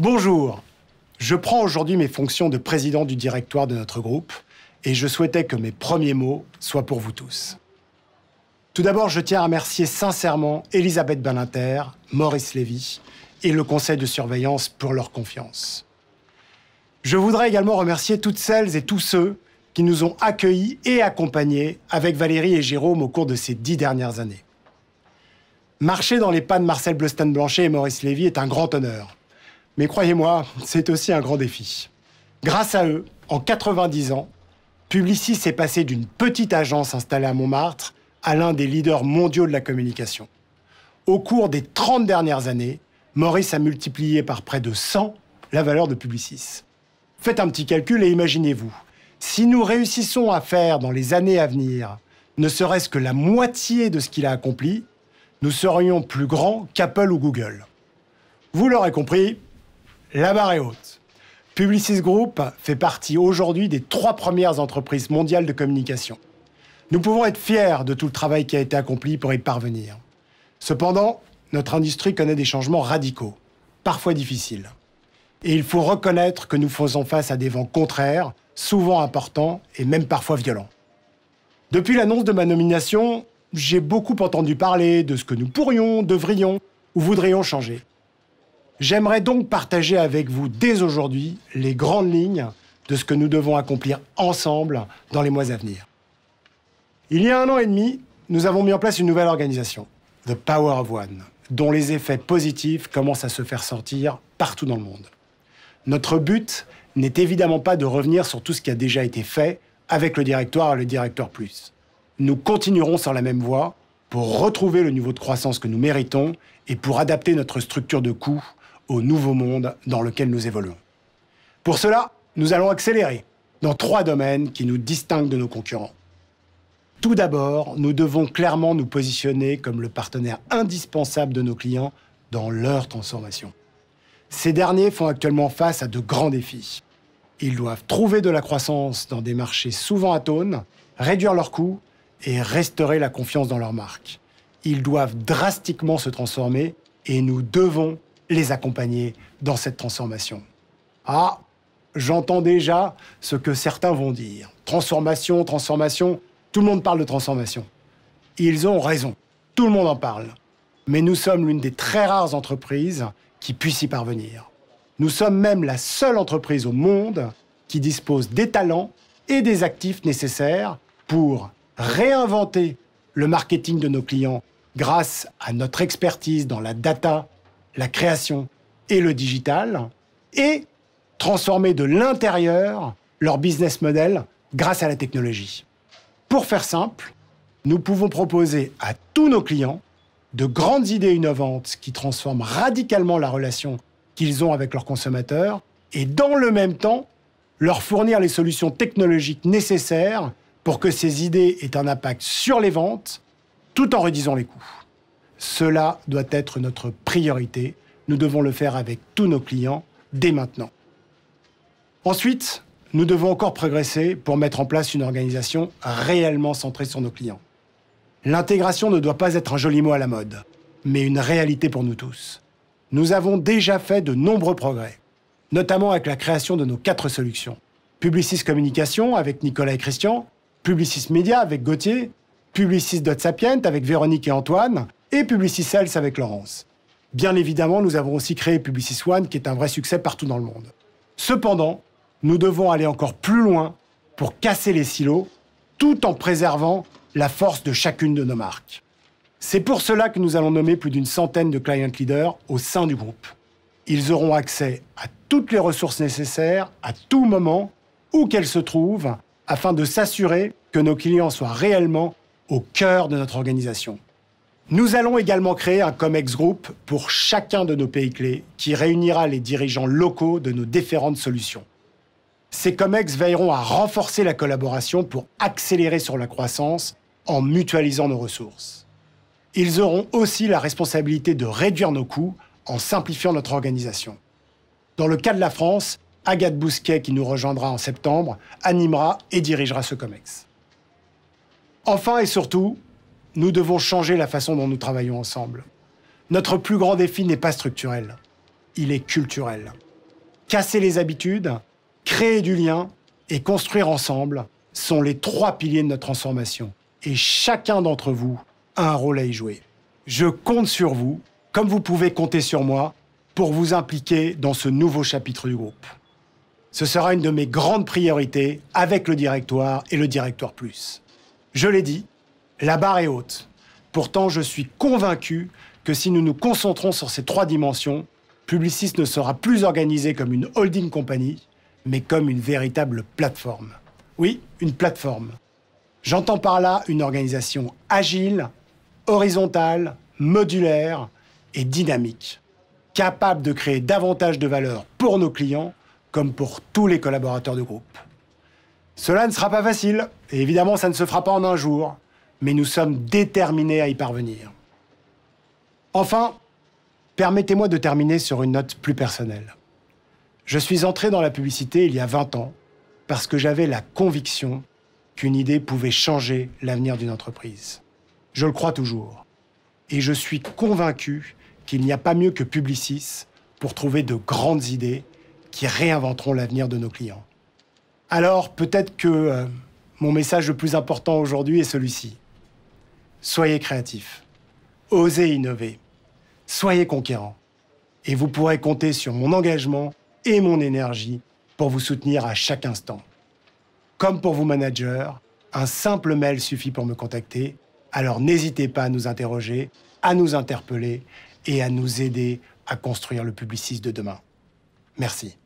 Bonjour. Je prends aujourd'hui mes fonctions de président du directoire de notre groupe et je souhaitais que mes premiers mots soient pour vous tous. Tout d'abord, je tiens à remercier sincèrement Elisabeth Beninter, Maurice Lévy et le conseil de surveillance pour leur confiance. Je voudrais également remercier toutes celles et tous ceux qui nous ont accueillis et accompagnés avec Valérie et Jérôme au cours de ces dix dernières années. Marcher dans les pas de Marcel Bleustein-Blanchet et Maurice Lévy est un grand honneur. Mais croyez-moi, c'est aussi un grand défi. Grâce à eux, en 90 ans, Publicis est passé d'une petite agence installée à Montmartre à l'un des leaders mondiaux de la communication. Au cours des 30 dernières années, Maurice a multiplié par près de 100 la valeur de Publicis. Faites un petit calcul et imaginez-vous, si nous réussissons à faire dans les années à venir ne serait-ce que la moitié de ce qu'il a accompli, nous serions plus grands qu'Apple ou Google. Vous l'aurez compris, la barre est haute. Publicis Group fait partie aujourd'hui des trois premières entreprises mondiales de communication. Nous pouvons être fiers de tout le travail qui a été accompli pour y parvenir. Cependant, notre industrie connaît des changements radicaux, parfois difficiles. Et il faut reconnaître que nous faisons face à des vents contraires, souvent importants et même parfois violents. Depuis l'annonce de ma nomination, j'ai beaucoup entendu parler de ce que nous pourrions, devrions ou voudrions changer. J'aimerais donc partager avec vous dès aujourd'hui les grandes lignes de ce que nous devons accomplir ensemble dans les mois à venir. Il y a un an et demi, nous avons mis en place une nouvelle organisation, The Power of One, dont les effets positifs commencent à se faire sentir partout dans le monde. Notre but n'est évidemment pas de revenir sur tout ce qui a déjà été fait avec le directoire et le directeur plus. Nous continuerons sur la même voie pour retrouver le niveau de croissance que nous méritons et pour adapter notre structure de coûts au nouveau monde dans lequel nous évoluons. Pour cela, nous allons accélérer dans trois domaines qui nous distinguent de nos concurrents. Tout d'abord, nous devons clairement nous positionner comme le partenaire indispensable de nos clients dans leur transformation. Ces derniers font actuellement face à de grands défis. Ils doivent trouver de la croissance dans des marchés souvent atones, réduire leurs coûts et restaurer la confiance dans leur marque. Ils doivent drastiquement se transformer et nous devons les accompagner dans cette transformation. Ah, j'entends déjà ce que certains vont dire. Transformation, transformation, tout le monde parle de transformation. Ils ont raison, tout le monde en parle. Mais nous sommes l'une des très rares entreprises qui puisse y parvenir. Nous sommes même la seule entreprise au monde qui dispose des talents et des actifs nécessaires pour réinventer le marketing de nos clients grâce à notre expertise dans la data la création et le digital, et transformer de l'intérieur leur business model grâce à la technologie. Pour faire simple, nous pouvons proposer à tous nos clients de grandes idées innovantes qui transforment radicalement la relation qu'ils ont avec leurs consommateurs et dans le même temps leur fournir les solutions technologiques nécessaires pour que ces idées aient un impact sur les ventes tout en réduisant les coûts. Cela doit être notre priorité. Nous devons le faire avec tous nos clients dès maintenant. Ensuite, nous devons encore progresser pour mettre en place une organisation réellement centrée sur nos clients. L'intégration ne doit pas être un joli mot à la mode, mais une réalité pour nous tous. Nous avons déjà fait de nombreux progrès, notamment avec la création de nos quatre solutions. Publicis Communication avec Nicolas et Christian, Publicis Média avec Gauthier, Publicis Dot avec Véronique et Antoine, et Publicis avec Laurence. Bien évidemment, nous avons aussi créé Publicis qui est un vrai succès partout dans le monde. Cependant, nous devons aller encore plus loin pour casser les silos, tout en préservant la force de chacune de nos marques. C'est pour cela que nous allons nommer plus d'une centaine de client leaders au sein du groupe. Ils auront accès à toutes les ressources nécessaires, à tout moment, où qu'elles se trouvent, afin de s'assurer que nos clients soient réellement au cœur de notre organisation. Nous allons également créer un COMEX Group pour chacun de nos pays clés qui réunira les dirigeants locaux de nos différentes solutions. Ces COMEX veilleront à renforcer la collaboration pour accélérer sur la croissance en mutualisant nos ressources. Ils auront aussi la responsabilité de réduire nos coûts en simplifiant notre organisation. Dans le cas de la France, Agathe Bousquet, qui nous rejoindra en septembre, animera et dirigera ce COMEX. Enfin et surtout, nous devons changer la façon dont nous travaillons ensemble. Notre plus grand défi n'est pas structurel, il est culturel. Casser les habitudes, créer du lien et construire ensemble sont les trois piliers de notre transformation. Et chacun d'entre vous a un rôle à y jouer. Je compte sur vous, comme vous pouvez compter sur moi, pour vous impliquer dans ce nouveau chapitre du groupe. Ce sera une de mes grandes priorités avec le Directoire et le Directoire Plus. Je l'ai dit, la barre est haute. Pourtant, je suis convaincu que si nous nous concentrons sur ces trois dimensions, Publicis ne sera plus organisé comme une holding company, mais comme une véritable plateforme. Oui, une plateforme. J'entends par là une organisation agile, horizontale, modulaire et dynamique, capable de créer davantage de valeur pour nos clients comme pour tous les collaborateurs de groupe. Cela ne sera pas facile, et évidemment ça ne se fera pas en un jour, mais nous sommes déterminés à y parvenir. Enfin, permettez-moi de terminer sur une note plus personnelle. Je suis entré dans la publicité il y a 20 ans parce que j'avais la conviction qu'une idée pouvait changer l'avenir d'une entreprise. Je le crois toujours. Et je suis convaincu qu'il n'y a pas mieux que Publicis pour trouver de grandes idées qui réinventeront l'avenir de nos clients. Alors peut-être que euh, mon message le plus important aujourd'hui est celui-ci. Soyez créatifs, osez innover, soyez conquérants. Et vous pourrez compter sur mon engagement et mon énergie pour vous soutenir à chaque instant. Comme pour vous managers, un simple mail suffit pour me contacter, alors n'hésitez pas à nous interroger, à nous interpeller et à nous aider à construire le publiciste de demain. Merci.